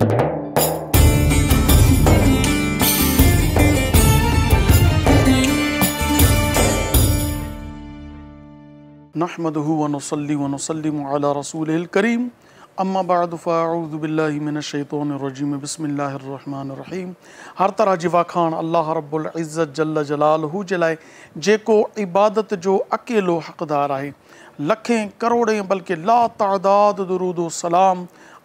نحمده ونصلي ونسلم على رسوله الكريم اما بعد فاعوذ بالله من الشيطان الرجيم بسم الله الرحمن الرحيم هر طرح جي واخان الله رب العزت جل جلالہ जे लाइ عبادت جو اکیلو حقدار हक़दार لکھیں کروڑیں بلکہ لا تعداد درود و سلام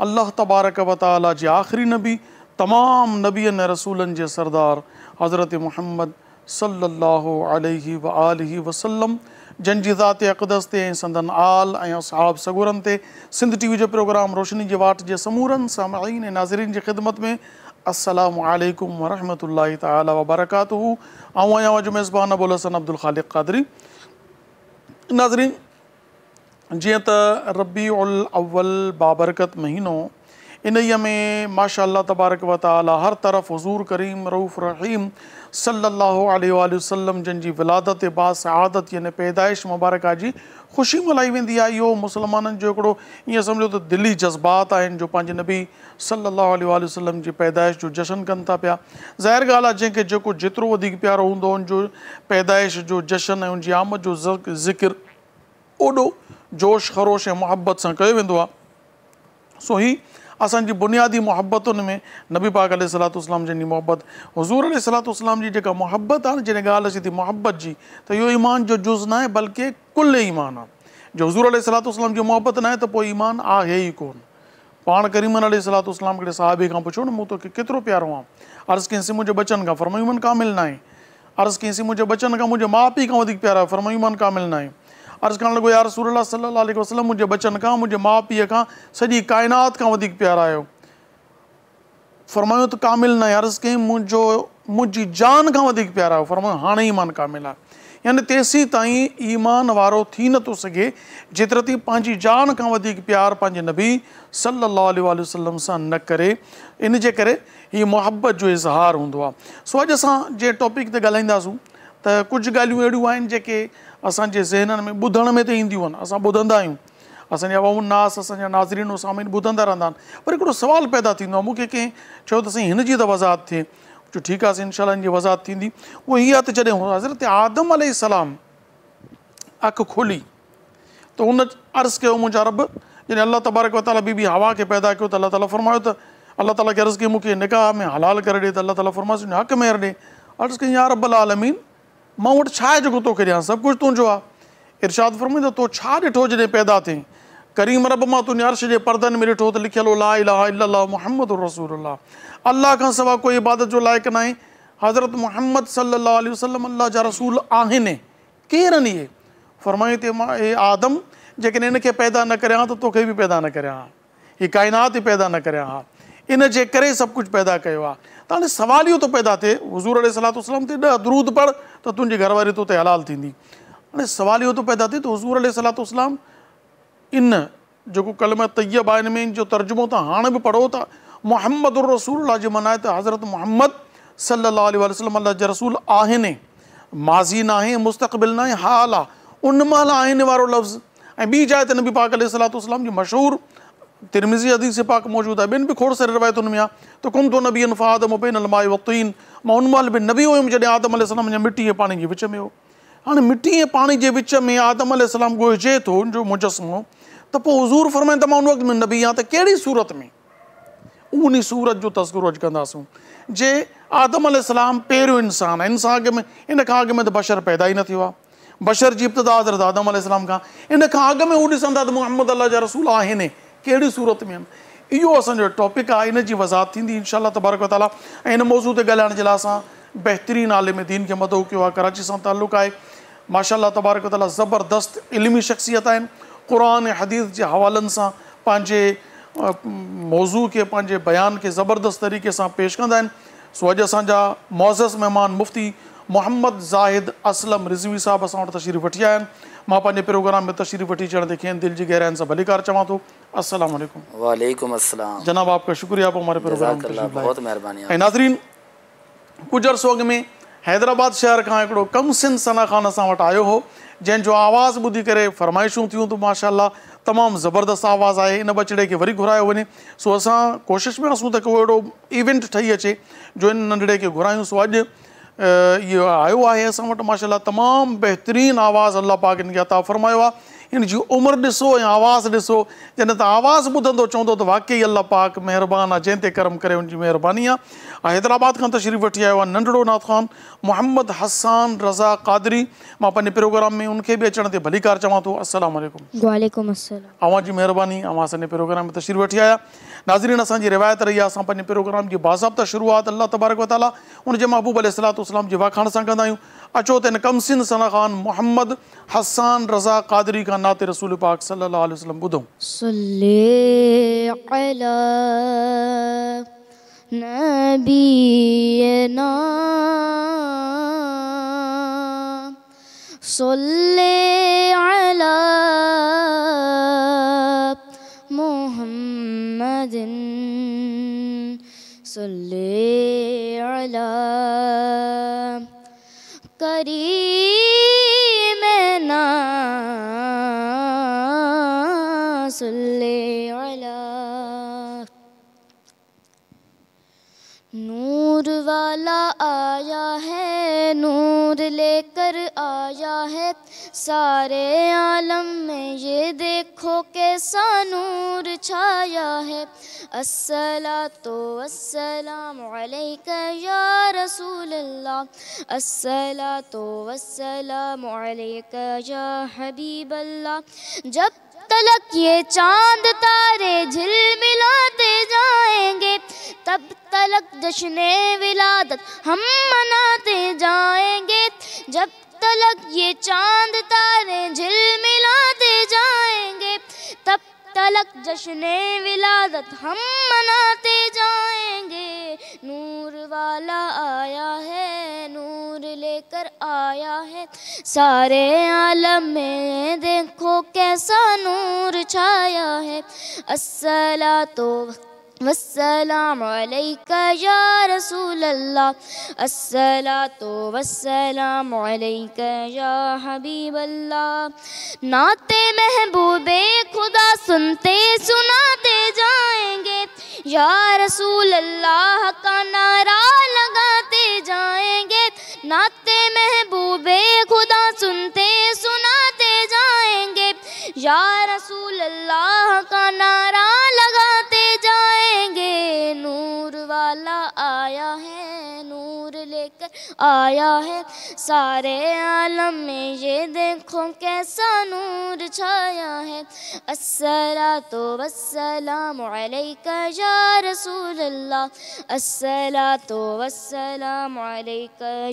अल्लाह तबारक व ताली आख़िरी नबी तमाम नबियन रसूलन के सरदार हज़रत मोहम्मद सलाहु आलि वसलम जंहिंजी ज़ात अक़दस ते संदन आल ऐं असहाब सगुरनि सिंध टीवी वी जो प्रोग्राम रोशनी के वाट के समूरनि सामाइन ऐं नाज़रीन जी ख़िदमत में असलकुम वरहमल ताली वबरकातू मेज़बान अबुल हसन अब्दुल ख़ालिक क़ादरी नाज़रीन जीअं त रबी उल अव्वल बाबरकत महीनो इन ई में माशाला तबारक वाली हर तरफ़ हज़ूर करीम रऊफ़ रहीम सलाहु वसलम जंहिंजी विलादत बा सहादत यानी पैदाइश मुबारक जी ख़ुशी मल्हाई वेंदी है यो मुसलमान जो हिकिड़ो ईअं सम्झो दिली जज़्बात आहिनि जो पंहिंजे नबी सलाहु वसलम की पैदाइश जो जशन कन था पिया ज़ाहिर ॻाल्हि आहे जंहिंखे जेको प्यारो हूंदो पैदाइश जो जशन उनकी आमद जो ज़िक्र ओडो जोश ख़रोश ऐं मुहबत सां कयो वेंदो सो ही असांजी बुनियादी मुहबतुनि में नबी पाक अल सलात इस्लाम जहिड़ी मुहबत हज़ूर अल सलात इस्लाम जी जेका मुहबत आहे न जॾहिं ॻाल्हि अचे थी मोहब्बत की तो यो ईमान जो जुज़ ना है बल्कि कुल ईमान आहे जो हज़ूर अल सलात इस्लाम जी मुहबत न आहे त पोइ ईमान आहे ई कोन पाण करीमन अल सलात इस्लाम के साहिबे का पुछो न मूं तोखे प्यारो आहे अर्ज़ कंहिंसीं मुंहिंजे बचनि खां फरमायूमन कामिल न आहे अर्ज़ु कंहिंसीं मुंहिंजे बचनि खां मुंहिंजे माउ पीउ खां वधीक प्यारो कामिल न आहे अर्ज़ करण लगो यार रसूल सलाहु आल वसलम मुझे बचनि खां मुंहिंजे माउ पीउ खां सॼी काइनात खां वधीक प्यार आहियो फरमायो तो कामिल न आहे अर्ज़ु कयईं मुंहिंजो जान का वधीक प्यार आहियो फरमायो हाणे ईमान कामिल है यानी तेसीं ताईं ईमान वारो थी नथो सघे जेतिरो ती पंहिंजी जान का वधीक प्यार पंहिंजे नबी सल वसलम से न करे इन जे करे हीअ मुहबत जो इज़हार हूंदो सो अॼु असां टॉपिक ते ॻाल्हाईंदासूं त कुझु ॻाल्हियूं अहिड़ियूं आहिनि जेके असांजे जहन में ॿुधण में त ईंदियूं आहिनि असां ॿुधंदा आहियूं असांजा वाउन नास असांजा नाज़रीन सामिन ॿुधंदा रहंदा आहिनि पर हिकिड़ो सुवालु पैदा थींदो आहे मूंखे कंहिं चयो त साईं हिन जी त वज़ाहत थिए जो ठीकु आहे इनशा हिन जी वज़ाहत थींदी उहो हीअ आहे त जॾहिं हज़रत आदम अल अखि खोली त हुन अर्ज़ु कयो मुंहिंजा रब जॾहिं अलाह तबारक वताला बीबी हवा खे पैदा कयो त अलाह ताला फरमायो त अलाह ताला खे अर्ज़ु कई मूंखे निकाह में हलाल करे ॾे त अलाह ताला फरमायोसि हक़ में ॾे अर्ज़ु कई या रब अल आलमीन मां वटि छा आहे जेको तोखे ॾियां सभु कुझु तुंहिंजो आहे इर्शाद फ़रमाईंदो तो छा ॾिठो जॾहिं पैदा थे करीम रब मां तू नर्श जे परदनि में ॾिठो त लिखियलु ला इलाह इलाह मोहम्मद रसूल अल्लाह का सवा कोई इबादत जो लायक ना आहे हज़रत मोहम्मद सलाहु आल वसलम अल्लाह जा रसूल आहिनि केरु आहिनि फ़रमाई ते मां हे आदम जेकॾहिं इनके पैदा न करियां तो तोखे भी पैदा न करियां ये हीअ ही पैदा न करियां इन जे करे सब कुछ पैदा कयो आहे त हाणे सवाल यो तो पैदा थे हज़ूर अल सलातलाम ते दरूद पढ़ तो तुंहिंजी घरवारी तो ते हलाल थींदी हाणे सवाल इहो तो पैदा थे त हज़ूर अल सलातलाम इन जो कलम तयब आहे हिन में जो तर्जुमो तव्हां हाणे बि पढ़ो तो मोहम्मद रसूल जे मनाए त हज़रत मोहम्मद सलाह वसलम अलाह जा रसूल आहिनि माज़ी ना मुस्तबिल नाहे हाल आहे उन महिल आहिनि वारो लफ़्ज़ ऐं ॿी जाइ ते नबी पाक सलातलाम जी मशहूरु तिरमिज़ी अदीस पाक मौजूद है बिन भी खोड़ सारे रिवायतुनि में आहे त तो कुम तो नबी फ़ाद मुबैन अलमाए वक़्तीन मां उन महिल नबी हुयुमि जॾहिं आदम आदम जे मिटी ऐं पाणी जे विच में हो हाणे मिट्टी ऐं पानी जे विच में आदम आदम ॻोहिजे थो हुन जो मुजसमो त पोइ हज़ूर फरमाइनि त मां उन वक़्त में नबी आहियां त कहिड़ी सूरत में उन सूरत जो तस्करो अॼु कंदासूं जे आदम आदम पहिरियों इंसानु आहे इंसान अॻु में इन खां अॻु में त बशर पैदा ही न थियो बशर जी इब्तदा हज़रत आदम आदम का इन खां अॻु में हू ॾिसंदा त मोहम्मद अल्लाह जा रसूल आहिनि कड़ी सूरत में इो अस टॉपिक आ इन की वज़ाहत थी इनशा तबारक वाला इन मौजूद मौज़ू ते ॻाल्हाइण जे लाइ आलिम दीन के मदो किया कराची से तल्लुक है माशा तबारक वाला ज़बरदस्त इलमी शख़्सियत आहिनि कुरान हदीस के हवालनि से पंहिंजे मौज़ू के पंहिंजे बयान के ज़बरदस्त तरीक़े से पेश कह सो अज असांजा मोज़स मेहमान मुफ़्ती मोहम्मद ज़ाहिद असलम रिज़वी साहब असरीफ वी आया मां पंहिंजे प्रोग्राम में तशरीफ़ वठी अचणु ते खेनि दिलि जी गहराइनि सां भली कार चवां थो असलम जनाब आपका शुक्रिया आप हमारे प्रोग्राम बहुत महिरबानी नाज़रीन कुछ अर्सो अग में हैदराबाद शहर का हिकिड़ो कम सिंध सना खान असां वटि आयो हो जो आवाज़ ॿुधी कर फरमाइशू थी तो माशाला तमाम ज़बरदस्त आवाज़ आए इन बचड़े के वरी घुरा वे सो अस कोशिश में रसूं तो अड़ो इवेंट ठही अचे जो इन नंढड़े के घुरा सो अज ये आयो आहे असां वटि माशाल्लाह तमामु बहितरीनु आवाज़ अलाह पाक हिन खे अता फ़रमायो आहे इन जी उम्र ऐसो या आवाज़ ऐसो जन त आवाज़ु ॿुधंदो चवंदो त वाकई अल्लाह पाक मेहरबान आहे जंहिं ते कर्म करे हुनजी महिरबानी हैदराबाद का तशरीफ़ वी आयो आहे नाथ खान मोहम्मद हसान रज़ा क़ादरी मां प्रोग्राम में उनके भी अच्छे ते भलीकार चवां तो असल अवां जी प्रोग्राम में तशरीफ़ वी आया नाज़रीन असांजी रिवायत रही है असां प्रोग्राम की बाज़ाब्ता शुरुआत अल्लाह तबारक वाली उनजे महबूब अल सलात इस्लाम जी वाखाण सां कंदा अचो त कमसिन सना ख़ान मोहम्मद हसान रज़ा कादरी खां नाते रसूल पाक सलाहु वसलम ॿुधूं نبينا صل على محمد करी सारे आलम में ये देखो कैसा नूर छाया है असला तो अस्सलाम अलैका या रसूल अल्लाह असला तो अस्सलाम अलैका या हबीब अल्लाह जब तलक ये चांद तारे झिल मिलाते जाएंगे तब तलक जश्न विलादत हम मनाते जाएंगे जब तलक ये चांद तारे झिलमिलाते जाएंगे तब तलक जश्न विलादत हम मनाते जाएंगे नूर वाला आया है नूर लेकर आया है सारे आलम में देखो कैसा नूर छाया है असला तो वसलामक तो वसलामक या हबीब अल्लाह नाते महबूबे खुदा सुनते सुनाते जाएंगे या रसूल अल्लाह का नारा लगाते जाएंगे नाते आया है सारे आलम में ये देखो कैसा नूर छाया है असला तो वसलाम या रसूल अल्लाह असला तो वसलाम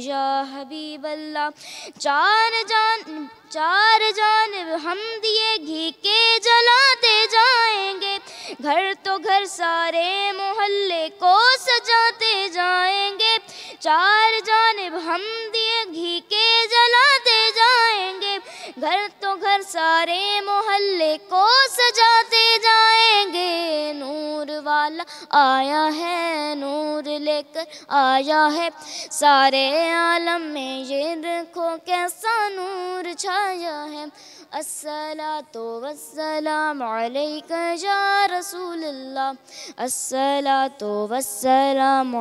या हबीब अल्लाह चार जान चार जानब हम दिए घी के जलाते जाएंगे घर तो घर सारे मोहल्ले को सजाते जाएंगे चार जानब हम दिए घी के जलाते जाएंगे घर तो घर सारे मोहल्ले को सजाते जाएंगे नूर वाला आया है नूर लेकर आया है सारे आलम में ये देखो कैसा नूर छाया है असला तो वसलाम या रसूल अल्लाह असला तो वसलाम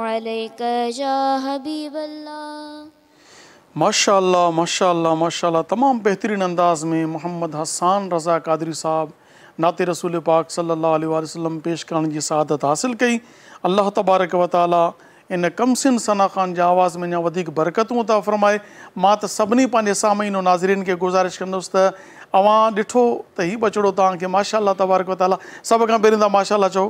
या हबीब अल्लाह माशा माशा माशा तमाम बेहतरीन अंदाज में मोहम्मद हसान रज़ा कादरी साहब नाते रसूल पाक सल वसलम पेश करण जी सआदत हासिलु कई अल्लाह तबारक वाल इन कमसिन सना ख़ान जे आवाज़ में अञा बरकतूँ बरकतूं था फ़रमाए मां त सभिनी पंहिंजे साम्हूं ऐं नाज़रीन गुज़ारिश कस त अवां ॾिठो त हीउ बचिड़ो तव्हांखे माशा तबारक वताला सब का पे त माशा चओ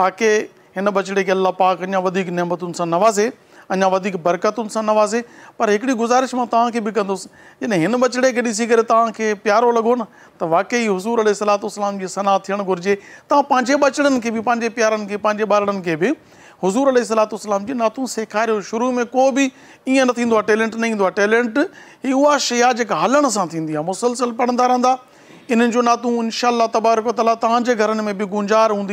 ताकी हिन बचिड़े खे पाक अञा वधीक नेमतुनि नवाज़े अञा वधीक बरक़तुनि सां नवाज़े पर हिकिड़ी गुज़ारिश मां तव्हांखे बि कंदुसि जॾहिं हिन ॿचिड़े खे ॾिसी करे तव्हांखे प्यारो लॻो न त वाक़ई हज़ूर उस्लाम जी सनाह थियणु घुरिजे तव्हां पंहिंजे ॿचड़नि खे बि पंहिंजे प्यारनि खे पंहिंजे ॿारनि खे बि हुज़ूर अल सलात उस्लाम जी नातू सेखारियो शुरू में को बि ईअं न थींदो आहे टैलेंट न ईंदो आहे टैलेंट ही उहा शइ आहे जेका हलण सां थींदी आहे मुसलसल पढ़ंदा रहंदा इन जो इन इनशा तबारक ताला में भी गुंजार हूँ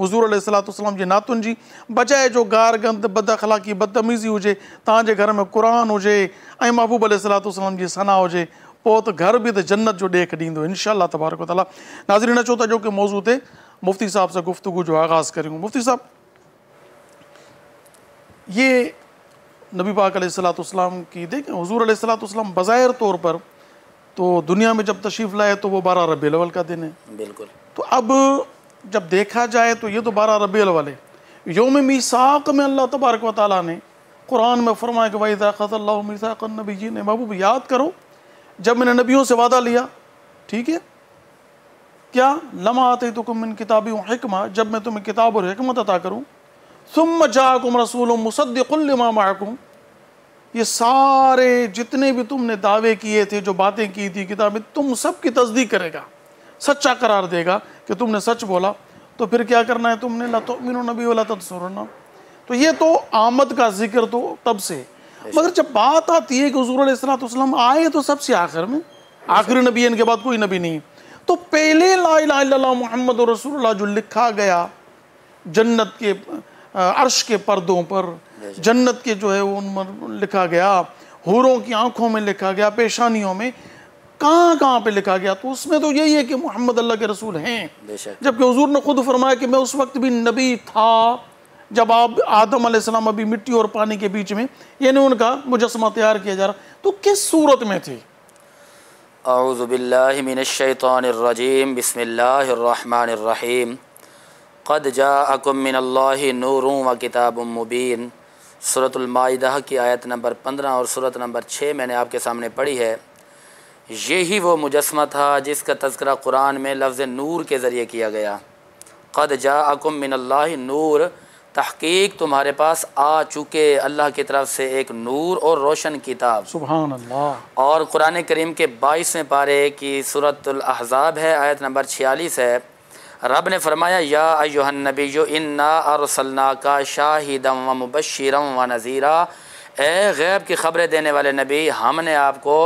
हज़ूर अल सलाम के नातुनि की बजाए जो गार गंद बद अख़लाकी बदतमीज़ी हुजे तव्हांजे में कुरान हो महबूब अल सलाम की सना हो तो घर भी तो जन्नत जो ॾेख ॾींदो इनशा तबारक ताला नाज़रीन अचो त अॼोके मौज़ू ते मुफ़्ती साहब से गुफ़्तगु जो आगाज़ कर मुफ़्ती साहब ये नबी पाक सलाम की देखें हजूर सलाम बज़ाहिर तौर पर तो दुनिया में जब तशरीफ़ लाए तो वो बारह रबी अलवल का दिन है बिल्कुल तो अब जब देखा जाए तो ये तो बारह रबी अलवल है योम मीसाक में अल्लाह तबारक व ताली ने कुरान में फरमाया कि वाई नबी जी ने महबूब याद करो जब मैंने नबियों से वादा लिया ठीक है क्या लमा आते तो कुमिन किताबी हकमा जब मैं तुम्हें किताब और हकमत अता करूँ सुम जाकुम रसूल मुसद्दिकुल्लमा माकुम ये सारे जितने भी तुमने दावे किए थे जो बातें की थी किताब में तुम सब की तस्दीक करेगा सच्चा करार देगा कि तुमने सच बोला तो फिर क्या करना है तुमने ला तो नबी वाला तस्वरना तो ये तो आमद का जिक्र तो तब से मगर जब बात आती है कि हजूर आए तो सबसे आखिर में आखिरी नबी इनके बाद कोई नबी नहीं तो पहले ला मोहम्मद रसोल्ला जो लिखा गया जन्नत के अर्श के पर्दों पर जन्नत के जो है वो उनमें लिखा गया हूरों की आंखों में लिखा गया पेशानियों में कहाँ कहाँ पे लिखा गया तो उसमें तो यही है कि मोहम्मद अल्लाह के रसूल हैं जबकि हजूर ने खुद फरमाया कि मैं उस वक्त भी नबी था जब आप आदम आसमाम अभी मिट्टी और पानी के बीच में यानी उनका मुजस्मा तैयार किया जा रहा तो किस सूरत में थे आउज़बिल्लिमिनशैतरजीम बसमीम कद जा अकुमिन नूर व किताब मुबीन सूरतमाह की आयत नंबर पंद्रह और सूरत नंबर छः मैंने आपके सामने पढ़ी है यही वो मुजस्मा था जिसका तस्करा कुरान में लफ्ज़ नूर के ज़रिए किया गया क़द जा अकुम मिनल्ला नूर तहकीक तुम्हारे पास आ चुके अल्लाह की तरफ से एक नूर और रोशन किताब सुबह और कुरान करीम के बाईसवें पारे की सूरत है आयत नंबर छियालीस है रब ने फरमाया या अयोहन नबी यो इन्ना सलना का शाहिदम व मुबशरम व नज़ीरा ए गैब की ख़बरें देने वाले नबी हमने आपको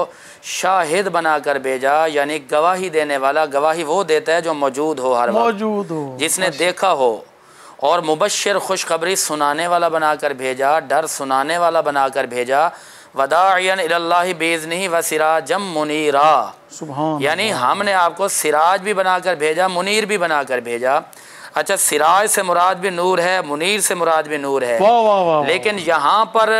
शाहिद बना कर भेजा यानी गवाही देने वाला गवाही वो देता है जो मौजूद हो हर मौजूद हो जिसने देखा हो और मुबशर खुशखबरी सुनाने वाला बना कर भेजा डर सुनाने वाला बना कर भेजा वदायन बेज़नी व सिरा जम मुनीरा यानी हमने आपको सिराज भी बनाकर भेजा मुनीर भी बनाकर भेजा अच्छा सिराज से मुराद भी नूर है मुनीर से मुराद भी नूर है वाँ वाँ वाँ लेकिन यहाँ पर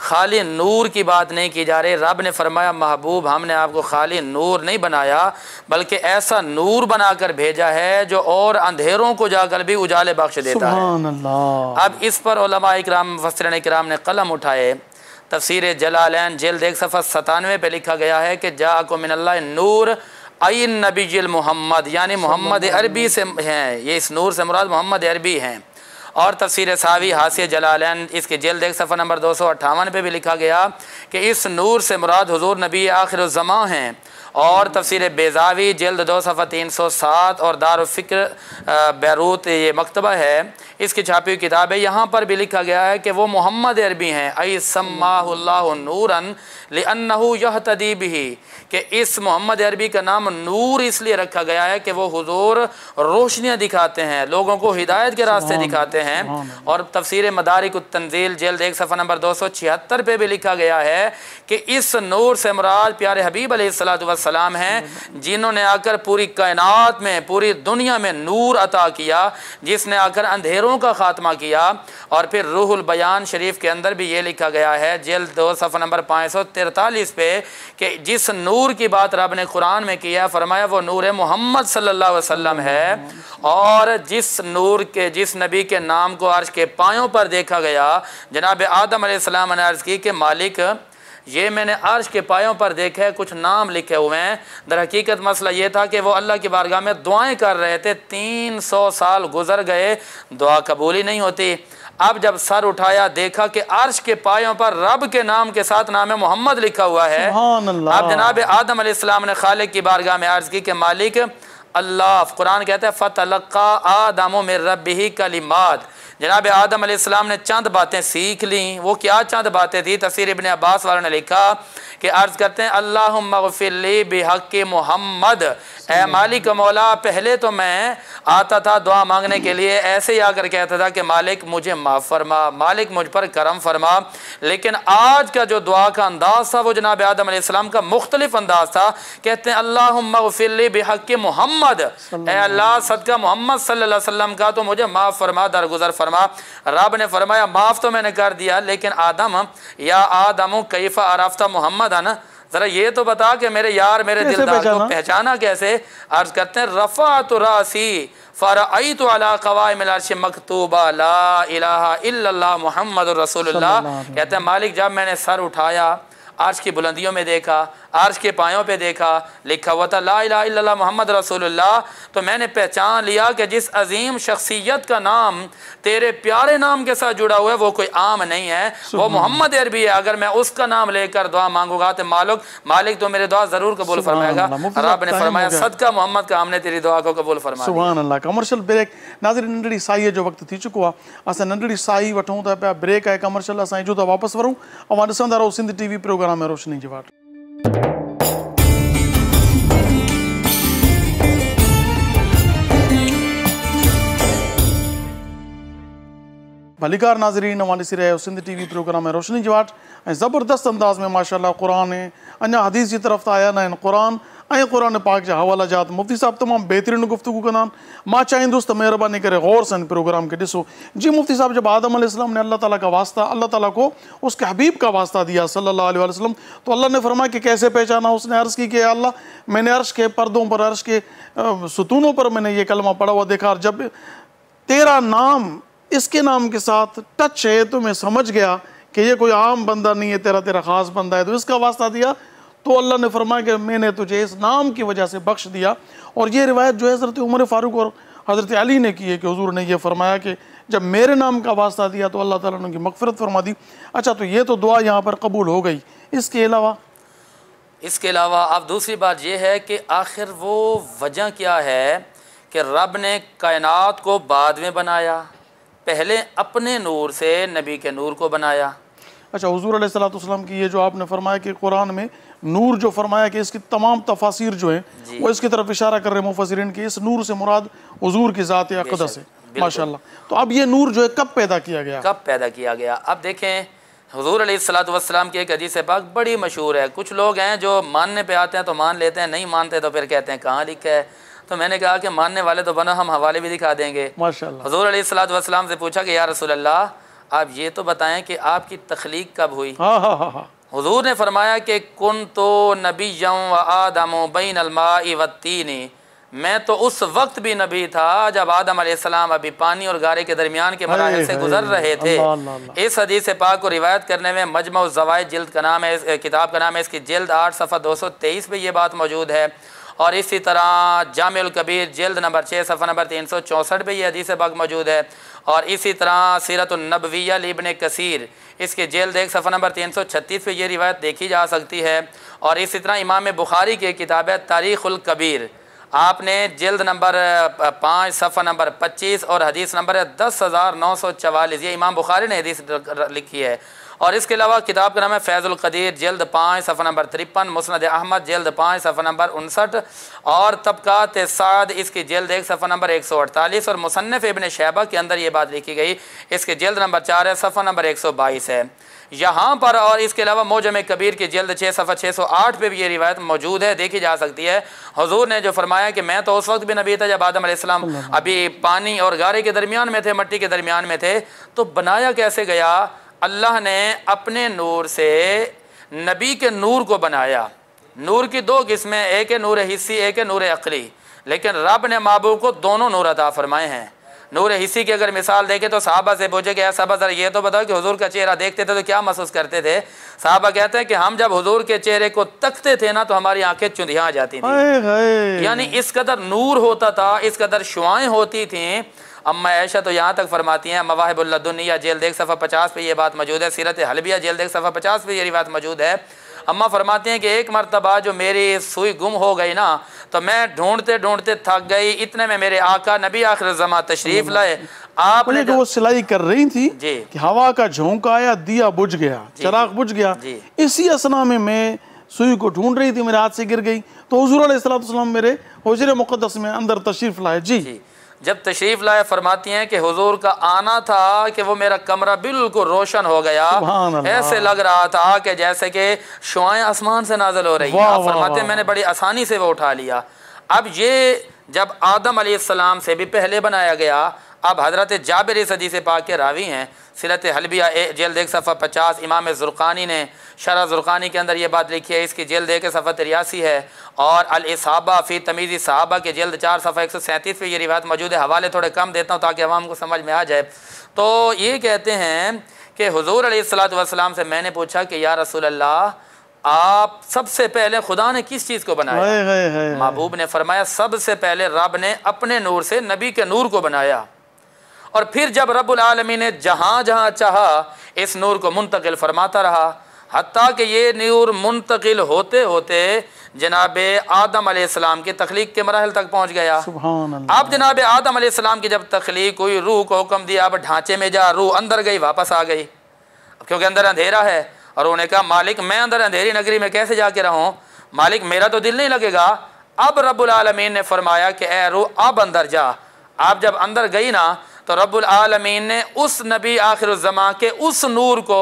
खाली नूर की बात नहीं की जा रही रब ने फरमाया महबूब हमने आपको खाली नूर नहीं बनाया बल्कि ऐसा नूर बनाकर भेजा है जो और अंधेरों को जाकर भी उजाले बख्श देता है अब इस पर इकराम वसरन कराम ने कलम उठाए तफसर जलालैन जेल देख सफ़ा सतानवे पर लिखा गया है कि जा को मिनल्ला नूर आई नबी जल मोहम्मद यानी मोहम्मद अरबी से हैं ये इस नूर से मुराद मोहम्मद अरबी हैं और तफसर सावी हासिय जलालैन इसके जेल देख सफ़ा नंबर दो सौ अट्ठावन पर भी लिखा गया कि इस नूर से मुराद हजूर नबी आखिर हैं और तफसर बेजावी जल्द दो सफ़ा तीन सौ सात और दारफ़िक्र बैरूत ये मकतबा है इसकी छापी हुई किताब है यहाँ पर भी लिखा गया है कि वो मोहम्मद अरबी हैं अयसम्माहनूरन लन्नहू यह तदीब ही कि इस मोहम्मद अरबी का नाम नूर इसलिए रखा गया है कि वह हजूर रोशनियाँ दिखाते हैं लोगों को हिदायत के रास्ते दिखाते हैं और तफसर मदारिक तंजील जल्द एक सफ़ा नंबर दो सौ छिहत्तर पर भी लिखा गया है कि इस नूर से मुराद प्यारे हबीब अलैहिस्सलातु वसलाम हैं जिन्होंने आकर पूरी कायनात में पूरी दुनिया में नूर अता किया जिसने आकर अंधेरों का ख़ात्मा किया और फिर रूहुल बयान शरीफ के अंदर भी ये लिखा गया है जेल दो सफ़ा नंबर पाँच सौ तिरतालीस पे कि जिस नूर की बात रब ने कुरान में किया फरमाया वो नूर है मोहम्मद सल्ला वसम है और जिस नूर के जिस नबी के नाम को अर्श के पायों पर देखा गया जनाब आदम आसमाम ने अर्ज़ की कि मालिक ये मैंने अर्श के पायों पर देखे कुछ नाम लिखे हुए हैं दर हकीकत मसला ये था कि वो अल्लाह की बारगाह में दुआएं कर रहे थे तीन सौ साल गुजर गए दुआ कबूली नहीं होती अब जब सर उठाया देखा कि अर्श के पायों पर रब के नाम के साथ नाम मोहम्मद लिखा हुआ है अब जनाब आदम आदम ने खालिक की बारगाह में अर्ज की के मालिक अल्लाह कुरान कहते हैं फ़तलका आदमो में रब ही कलिमात जनाब आदम अलैहिस्सलाम ने चंद बातें सीख ली वो क्या चंद बातें थी तफसर इबन अब्बास वाले ने लिखा कि अर्ज़ करते हैं अल्लाह मगफिली बेहक मोहम्मद ए मालिक मौला पहले तो मैं आता था दुआ मांगने के लिए ऐसे ही आकर कहता था कि मालिक मुझे माफ़ फरमा मालिक मुझ पर करम फरमा लेकिन आज का जो दुआ का अंदाज़ था वो जनाब आदम अलैहिस्सलाम का मुख्तलिफ अंदाज़ था कहते हैं अल्लाह मगफिली बेहक मोहम्मद ए अल्लाह सदका मोहम्मद सल्ला वसम का तो मुझे माफ़ फरमा दरगुजर फरमा फरमा रब ने फरमाया माफ़ तो मैंने कर दिया लेकिन आदम या आदम कैफ़ा आराफ्ता मोहम्मद है ना ज़रा ये तो बता कि मेरे यार मेरे दिलदार को पहचाना कैसे अर्ज करते हैं रफ़ा तो रासी फर आई तो अला कवामश मकतूबा ला इला मोहम्मद रसोल्ला कहते हैं मालिक जब मैंने सर उठाया आर्श की बुलंदियों में देखा आर्श के पायों पे देखा लिखा हुआ था ला इला मोहम्मद रसूलुल्लाह तो मैंने पहचान लिया कि जिस अजीम शख्सियत का नाम तेरे प्यारे नाम के साथ जुड़ा हुआ है वो कोई आम नहीं है वो मोहम्मद अरबी है अगर मैं उसका नाम लेकर दुआ मांगूंगा तो मालिक मालिक तो मेरे दुआ ज़रूर कबूल फरमाएगा और आपने फरमाया सदका मोहम्मद का हमने तेरी दुआ को कबूल फरमाया सुभान अल्लाह ब्रेक नाज़रीन नंढड़ी साईअ जो वक़्तु थी चुको नंढड़ी साई वो ब्रेक है कमर्शियल असां जो था वापसि वरूं ऐं सिंध टीवी प्रोग्राम का नाम है रोशनी जवाहर भलीकार नाज़रीन हमारे सिर आयो Sindh T V program Roshni जवाट ए ज़बरदस्त अंदाज़ में कुरान है अञा हदीस की तरफ़ था तो आया ना कुरान क़ुर कुरान पाक के हवाला जात मुफ़्ती साहब तमाम बेहतरीन गुफ्तु कंदा आहिनि तो मेहरबानी कर गौर से प्रोग्राम के ऐसो जी मुफ़्ती साहब जब आदम आसलम ने अल्लाह ताला का वास्ता अल्लाह ताला को उसके हबीब का वास्ता दिया सल्ला वसलम तो अल्लाह ने फरमाया कि कैसे पहचाना उसने अर्ज़ की कि अल्लाह मैंने अर्श के पर्दों पर अर्श के सतूनों पर मैंने ये कलमा पढ़ा हुआ देखा और जब तेरा नाम इसके नाम के साथ टच है तो मैं समझ गया कि ये कोई आम बंदा नहीं है तेरा तेरा ख़ास बंदा है तो इसका वास्ता दिया तो अल्लाह ने फरमाया कि मैंने तुझे इस नाम की वजह से बख्श दिया और ये रिवायत जो है हज़रत उमर फ़ारूक और हज़रत अली ने की है कि हजूर ने यह फरमाया कि जब मेरे नाम का वास्ता दिया तो अल्लाह ताला ने उनकी मगफरत फरमा दी अच्छा तो ये तो दुआ यहाँ पर कबूल हो गई इसके अलावा इसके अलावा अब दूसरी बात यह है कि आखिर वो वजह क्या है कि रब ने कायनात को बाद में बनाया पहले अपने नूर से नबी के नूर को बनाया अच्छा हजूर सलाम की ये जो आपने फरमाया कि कुरान में नूर जो फरमाया कि इसकी तमाम तफासिर जो हैं वो इसकी तरफ इशारा कर रहे हैं मुफसरिन कि इस नूर से मुराद हजूर की ज़ात या अकदस है माशाल्लाह तो अब ये नूर जो है कब पैदा किया गया कब पैदा किया गया अब देखें हजूर सलाम की एक हदीस पाक बड़ी मशहूर है कुछ लोग हैं जो मानने पर आते हैं तो मान लेते हैं नहीं मानते तो फिर कहते हैं कहाँ लिखा है तो मैंने कहा कि मानने वाले तो बनो हम हवाले भी दिखा देंगे हजूर अलीसलाम से पूछा कि यार रसूल अल्लाह आप ये तो बताएं कि आपकी तख्लीक कब हुई हजूर ने फरमाया कि कन तो नबी यम व आदम बिन अलमावतीनी मैं तो उस वक्त भी नबी था जब आदम आसमाम अभी पानी और गारे के दरमियान के मरहल से गुजर रहे थे इस हदीस पाक को रिवायत करने में मजमा जवाय जल्द का नाम है किताब का नाम है इसकी जल्द आठ सफ़ा दो सौ तेईस में ये बात मौजूद है और इसी तरह जाम कबीर जल्द नंबर छः सफ़ा नंबर तीन सौ चौंसठ पर यह हदीस बग मौजूद है और इसी तरह सीरतुलनबविया लिबन कसीर इसके जेल देख सफ़ा नंबर तीन सौ छत्तीस पर यह रिवायत देखी जा सकती है और इसी तरह इमाम बुखारी की किताब है तारीख़ुलकबीर आपने जल्द नंबर पाँच सफ़ा नंबर पच्चीस और हदीस नंबर है दस हज़ार नौ सौ चवालीस ये इमाम बुखारी ने हदीस लिखी है और इसके अलावा किताब का नाम है फैज़ुल कदीर जल्द पाँच सफ़ा नंबर तिरपन मुसनद अहमद जल्द पाँच सफ़ा नंबर उनसठ और तबक़ात साद इसकी जल्द एक सफ़ा नंबर एक सौ अड़तालीस और मुसनफ़ इबन शहबा के अंदर ये बात लिखी गई इसके जल्द नंबर चार है सफ़ा नंबर एक सौ बाईस है यहाँ पर और इसके अलावा मोजम कबीर की जल्द छः सफर छः सौ आठ पर भी ये रिवायत मौजूद है देखी जा सकती है हजूर ने जो फरमाया कि मैं तो उस वक्त भी नबी था जब आदम आसमाम अभी पानी और गारे के दरमियान में थे मट्टी के दरमियान में थे तो बनाया कैसे गया अल्लाह ने अपने नूर से नबी के नूर को बनाया नूर की दो किस्में एक है नूर हिस्सी एक है नूर अकली लेकिन रब ने महबूब को दोनों नूर अदा फरमाए हैं नूर हिस्सी की अगर मिसाल देखे तो साहबा से पूछे कि साहबा ज़रा ये तो बताओ कि हजूर का चेहरा देखते थे तो क्या महसूस करते थे साहबा कहते हैं कि हम जब हजूर के चेहरे को तकते थे ना तो हमारी आंखें चुंधिया जाती थी यानी इस कदर नूर होता था इस कदर शुआएँ होती थी अम्मा ऐशा तो यहाँ तक फरमाती हैं मवाहिबुल्लादुनिया जेल देख सफ़ा पचास पर यह बात मौजूद है सीरत हलबिया जेल देख सफ़ा पचास पे ये बात मौजूद है अम्मा फरमाती हैं कि एक मरतबा जो मेरी सुई गुम हो गई ना तो मैं ढूंढते ढूंढते थक गई इतने में मेरे आका नबी आखिर जमा तशरीफ लाए आपने जो वो सिलाई कर रही थी कि हवा का झोंका आया दिया बुझ गया चराग बुझ गया इसी असना में मैं सुई को ढूंढ रही थी मेरे हाथ से गिर गई तो हजूर सलाम मेरे हजर मुकदस में अंदर तशरीफ लाए जी, जी। जब तशरीफ लाए फरमाती हैं कि हुजूर का आना था कि वो मेरा कमरा बिल्कुल रोशन हो गया ऐसे लग रहा था कि जैसे कि शुआ आसमान से नाजल हो रही है फरमाते हैं मैंने बड़ी आसानी से वो उठा लिया अब ये जब आदम सलाम से भी पहले बनाया गया अब हज़रत जाबिर इस हदीस पाक के रावी हैं सिलत हलबिया जेल देख सफ़ा पचास इमाम ज़ुल्क़ानी ने शरा ज़ुल्क़ानी के अंदर ये बात लिखी है इसकी जेल देख सफ़ा तिरयासी है और अलसाबा फ़ी तमीज़ी साहबा के जेल चार सफ़ा एक सौ सैंतीस पर यह रिवायत मौजूद है हवाले थोड़े कम देता हूँ ताकि अवाम को समझ में आ जाए तो ये कहते हैं कि हजूर सलाम से मैंने पूछा कि या रसूल अल्लाह आप सबसे पहले खुदा ने किस चीज़ को बनाया महबूब ने फरमाया सबसे पहले रब ने अपने नूर से नबी के नूर को बनाया और फिर जब रबालमी ने जहाँ जहाँ चाह इस नूर को मुंतकिल फरमाता रहा हती कि ये नूर मुंतकिल होते होते जनाब आदम आसमाम की तख्लीक के मरहल तक पहुँच गया अब जनाब आदम आसमाम की जब तख्लीक हुई रूह को हुक्म दिया अब ढांचे में जा रूह अंदर गई वापस आ गई क्योंकि अंदर अंधेरा है और उन्होंने कहा मालिक मैं अंदर अंधेरी नगरी में कैसे जाके रहूँ मालिक मेरा तो दिल नहीं लगेगा अब रबालमीन ने फरमाया कि ए रू अब अंदर जा आप जब अंदर गई ना तो रबालमीन ने उस नबी आखिर ज़मा के उस नूर को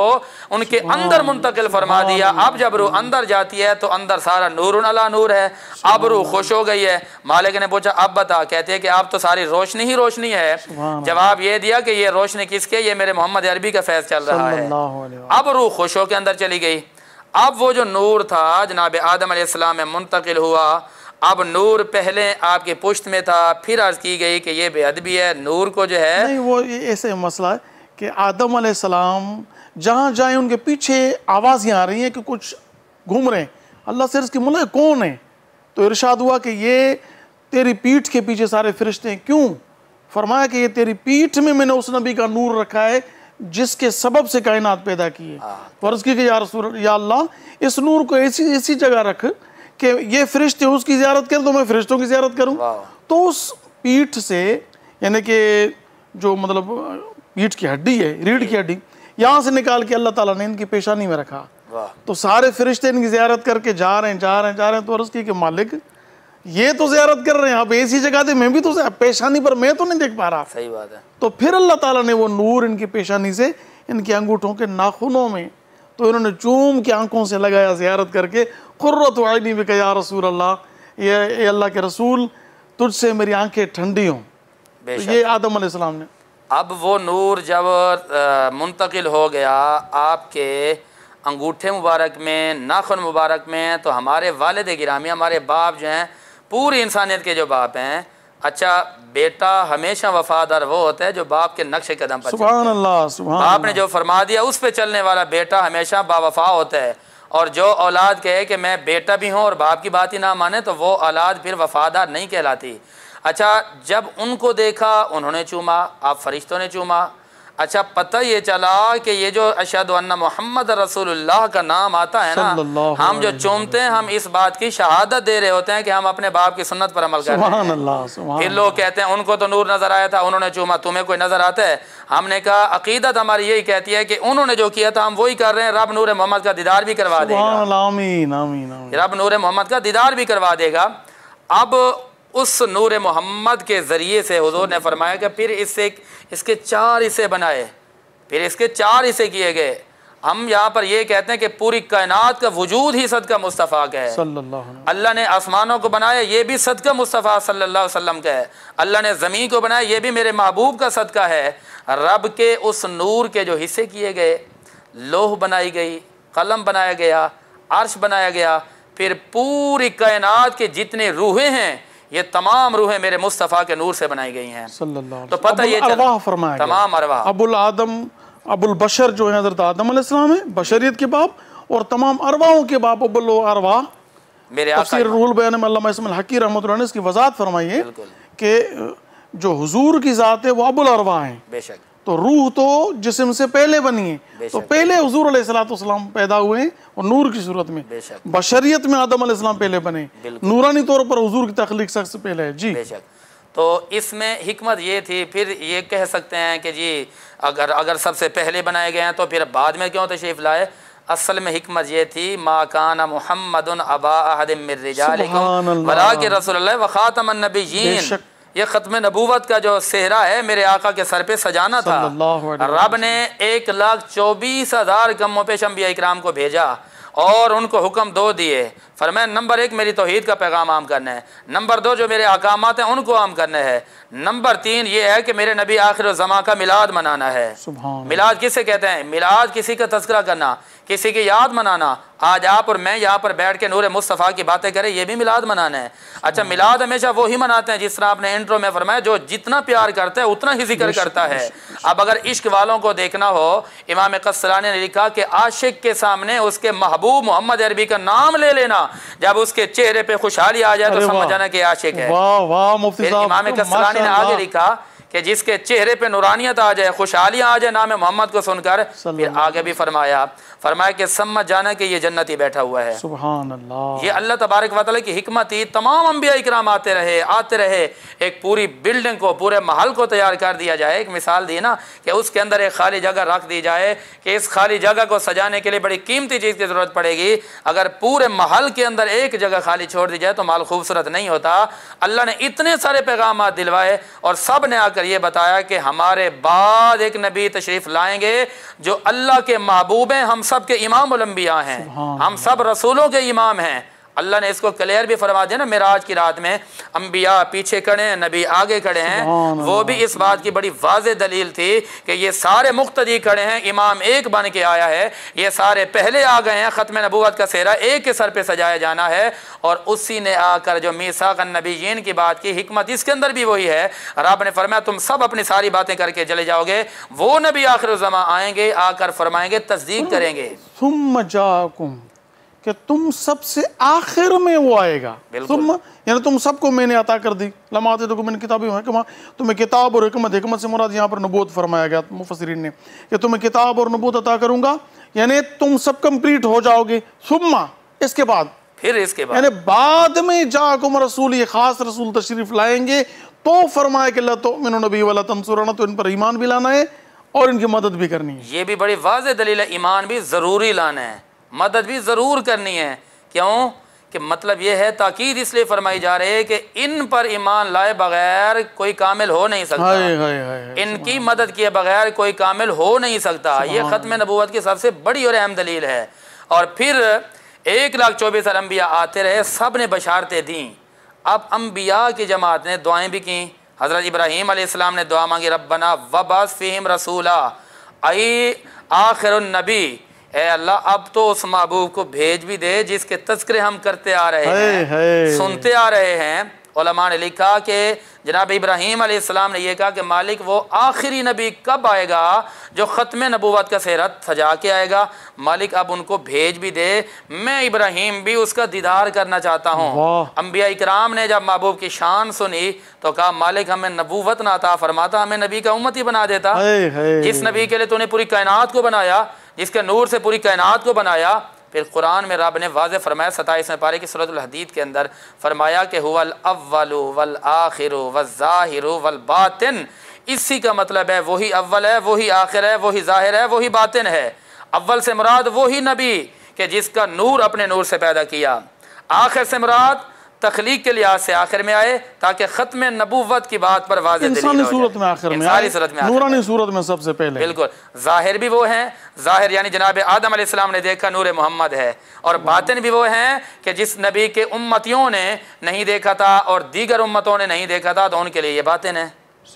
उनके अंदर मुंतकिल फरमा दिया अब जब रूह अंदर जाती है तो अंदर सारा नूर अला नूर है अब रूह खुश हो गई है मालिक ने पूछा अब बता कहते हैं कि आप तो सारी रोशनी ही रोशनी है जवाब ये दिया कि ये रोशनी किसके ये मेरे मोहम्मद अरबी का फैज चल रहा है अब रूह खुश होकर अंदर चली गई अब वो जो नूर था जनाब आदम आसमाम में मुंतकिल हुआ अब नूर पहले आपके पुश्त में था फिर अर्ज की गई कि ये बेअदबी है नूर को जो है नहीं वो ऐसे मसला है कि आदम सलाम जहाँ जाए उनके पीछे आवाज़ें आ रही हैं कि कुछ घूम रहे हैं अल्लाह से उसकी मुल्क कौन है तो इरशाद हुआ कि ये तेरी पीठ के पीछे सारे फरिश्ते हैं क्यों फरमाया कि ये तेरी पीठ में मैंने उस नबी का नूर रखा है जिसके सबब से कायनात पैदा की है हाँ। फर्ज की कि या रसूल या अल्लाह इस नूर को ऐसी ऐसी जगह रख कि ये फरिश्ते उसकी ज्यारत कर तो मैं फरिश्तों की ज्यारत करूँ तो उस पीठ से यानी कि जो मतलब पीठ की हड्डी है रीढ़ की हड्डी यहाँ से निकाल के अल्लाह ताला ने इनकी पेशानी में रखा तो सारे फरिश्ते इनकी ज्यारत करके जा रहे हैं जा रहे हैं जा रहे हैं तो अर्ज की कि मालिक ये तो ज्यारत कर रहे हैं अब ऐसी जगह थे मैं भी तो पेशानी पर मैं तो नहीं देख पा रहा सही बात है तो फिर अल्लाह ताला ने वो नूर इनकी पेशानी से इनके अंगूठों के नाखूनों में तो इन्होंने चूम के आंखों से लगाया ज्यारत करके कुर्रत आईनी भी या रसूल अल्लाह ये ये अल्लाह के रसूल तुझसे मेरी आंखें ठंडी हों तो ये आदम आसमाम ने अब वो नूर जब मुंतकिल हो गया आपके अंगूठे मुबारक में नाखुन मुबारक में तो हमारे वालद गिरामी हमारे बाप जो हैं पूरी इंसानियत के जो बाप हैं अच्छा बेटा हमेशा वफादार वो होता है जो बाप के नक्श कदम पर सुभान अल्लाह सुभान आपने जो फरमा दिया उस पर चलने वाला बेटा हमेशा बावफा होता है और जो औलाद कहे कि मैं बेटा भी हूँ और बाप की बात ही ना माने तो वो औलाद फिर वफादार नहीं कहलाती अच्छा जब उनको देखा उन्होंने चूमा आप फरिश्तों ने चूमा अच्छा पता ये चला कि ये जो अशद मोहम्मद रसूल का नाम आता है ना हम जो चूमते हैं हम इस बात की शहादत दे रहे होते हैं कि हम अपने बाप की सुन्नत पर अमल कर रहे हैं फिर लोग कहते हैं उनको तो नूर नज़र आया था उन्होंने चूमा तुम्हें कोई नज़र आता है हमने कहा अकीदत हमारी यही कहती है कि उन्होंने जो किया था हम वही कर रहे हैं रब नूर मोहम्मद का दीदार भी करवा देगा रब नूर मोहम्मद का दीदार भी करवा देगा अब उस नूर मोहम्मद के ज़रिए से हुजूर ने फरमाया कि फिर इससे इसके चार हिस्से बनाए फिर इसके चार हिस्से किए गए हम यहाँ पर यह कहते हैं कि पूरी कायनात का वजूद ही सदका मुस्तफ़ा का है अल्लाह ने आसमानों को बनाया ये भी सदका मुस्तफ़ा सल्लल्लाहु अलैहि वसल्लम का है अल्लाह ने ज़मीन को बनाया ये भी मेरे महबूब का सदका है रब के उस नूर के जो हिस्से किए गए लोह बनाई गई कलम बनाया गया अर्श बनाया गया फिर पूरी कायनात के जितने रूहें हैं ये तमाम रूहें मेरे मुस्तफ़ा के नूर से बनाई गई हैं तो पता ये फरमाया तमाम अरवा अबुल आदम अबुल बशर जो है हज़रत आदम है बशरीत के बाप और तमाम अरवाओं के बाप अबुल अरवा मेरे रूल बयान में इसमिल हकी रहमत ने इसकी वजात फरमाई है कि जो हुजूर की ज़ात है वो अबुल अरवा है बेशक तो रूह तो जिसम से पहले बनी है तो पहले हजूर सलाम पैदा हुए और नूर की सूरत में बशरियत में आदम आदम पहले बने नूरानी तौर पर हजूर की तखलीक सबसे पहले है जी तो इसमें हिकमत ये थी फिर ये कह सकते हैं कि जी अगर अगर सबसे पहले बनाए गए हैं तो फिर बाद में क्यों तशरीफ़ लाए असल में हिकमत ये थी माकान मोहम्मद अबा अहद मिर्रिजालिकुम वला के रसूलुल्लाह व नबीयीन ये ख़त्म नबूवत का जो सेहरा है मेरे आका के सर पे सजाना था रब ने एक लाख चौबीस हज़ार कम पेश अम्बिया इक्राम को भेजा और उनको हुक्म दो दिए फरमाया नंबर एक मेरी तोहद का पैगाम आम करना है नंबर दो जो मेरे अहकाम हैं उनको आम करना है नंबर तीन ये है कि मेरे नबी आखिर जमा का मिलाद मनाना है मिलाद किसे कहते हैं मिलाद किसी का तस्करा करना किसी की याद मनाना आज आप और मैं यहाँ पर बैठ के नूर मुस्तफ़ा की बातें करें यह भी मिलाद मनाना है अच्छा मिलाद हमेशा वही मनाते हैं जिस तरह आपने इंट्रो में फरमाया जो जितना प्यार करता है उतना ही जिक्र करता है अब अगर इश्क वालों को देखना हो इमाम कसरानी ने लिखा कि आशिक के सामने उसके महबूब मोहम्मद अरबी का नाम ले लेना जब उसके चेहरे पे खुशहाली आ जाए तो समझ जाना कि आशिक है वाह वाह मुफ्ती साहब इमाम तो कसरानी ने आगे लिखा कि जिसके चेहरे पे नुरानियत आ जाए खुशहालियाँ आ जाए नाम मोहम्मद को सुनकर फिर आगे भी फरमाया फरमाया कि सम्मत जाना कि ये ही बैठा हुआ है ये अल्लाह तबारक वाली की हमत ही तमाम अम्बिया इक्राम आते रहे आते रहे एक पूरी बिल्डिंग को पूरे महल को तैयार कर दिया जाए एक मिसाल दी ना कि उसके अंदर एक खाली जगह रख दी जाए कि इस खाली जगह को सजाने के लिए बड़ी कीमती चीज़ की ज़रूरत पड़ेगी अगर पूरे महल के अंदर एक जगह खाली छोड़ दी जाए तो माल खूबसूरत नहीं होता अल्लाह ने इतने सारे पैगाम दिलवाए और सब ने आकर कर ये बताया कि हमारे बाद एक नबी तशरीफ़ लाएंगे जो अल्लाह के महबूब हैं हम सब के इमाम हैं हम सब रसूलों के इमाम हैं अल्लाह ने इसको क्लियर भी फरमा दिया ना मेराज की रात में अम्बिया पीछे खड़े हैं नबी आगे खड़े हैं वो भी इस बात की बड़ी वाज दलील थी कि ये सारे मुख्तदी खड़े हैं इमाम एक बन के आया है ये सारे पहले आ गए हैं ख़त्म नबूत का सेहरा एक के सर पर सजाया जाना है और उसी ने आकर जो मीसा जीन की बात की हमत इसके अंदर भी वही है रब ने फरमाया तुम सब अपनी सारी बातें करके चले जाओगे वो नबी आखिर जमा आएंगे आकर फरमाएंगे तस्दीक करेंगे कि तुम सबसे आखिर में वो आएगा तुम यानी तुम सबको मैंने अता कर दी लमात डॉक्यूमेंट किताबी हुआ तुम्हें किताब और हमत हमत से मुराद यहाँ पर नबूत फरमाया गया मुफसरीन ने कि तुम्हें किताब और नबूत अता करूंगा यानी तुम सब कंप्लीट हो जाओगे सुम्मा इसके बाद फिर इसके बाद यानी बाद में जाकुम रसूल ये खास रसूल तशरीफ लाएंगे तो फरमाया कि तो नबी वाला तमसुराना तो इन पर ईमान भी लाना है और इनकी मदद भी करनी है ये भी बड़ी वाज दलील ईमान भी ज़रूरी लाना है मदद भी ज़रूर करनी है क्यों कि मतलब ये है ताकीद इसलिए फरमाई जा रही है कि इन पर ईमान लाए बगैर कोई कामिल हो नहीं सकता हाय हाय हाय इनकी मदद किए बगैर कोई कामिल हो नहीं सकता ये ख़त्म नबूत की सबसे बड़ी और अहम दलील है और फिर एक लाख चौबीस हज़ार अम्बिया आते रहे सब ने बशारतें दी अब अम्बिया की जमात ने दुआएं भी की हज़रत इब्राहिम आसमाम ने दुआ मांगी रबना वबास फ़ीम रसूला आई आखिर नबी ए अल्लाह अब तो उस महबूब को भेज भी दे जिसके तस्करे हम करते आ रहे है, हैं है। सुनते आ रहे हैं ने लिखा कि जनाब इब्राहिम आसमाम ने यह कहा कि मालिक वो आखिरी नबी कब आएगा जो ख़त्म नबूवत का सेहरा सजा के आएगा मालिक अब उनको भेज भी दे मैं इब्राहिम भी उसका दीदार करना चाहता हूँ अम्बिया इकराम ने जब महबूब की शान सुनी तो कहा मालिक हमें नबूवत नाता फरमाता हमें नबी का उम्मत ही बना देता है, है। जिस नबी के लिए तूने पूरी कायनात को बनाया जिसके नूर से पूरी कायनात को बनाया फिर कुरान में रब ने वाज फरमाया में पारे की हदीद के अंदर फरमाया कि हुवल अव्वल वल आखिर व वल बातिन इसी का मतलब है वही अव्वल है वही आखिर है वही ज़ाहिर है वही बातिन है अव्वल से मुराद वही नबी कि जिसका नूर अपने नूर से पैदा किया आखिर से मुराद तखलीक के लिहाज से आखिर में आए ताकि ख़त्म नबूवत की बात पर वाज में भी वो हैं ज़ाहिर यानी जनाब आदम ने देखा नूर मोहम्मद है और बातिन भी वो है कि जिस नबी के उम्मतियों ने नहीं देखा था और दीगर उम्मतों ने नहीं देखा था तो उनके लिए ये बातें हैं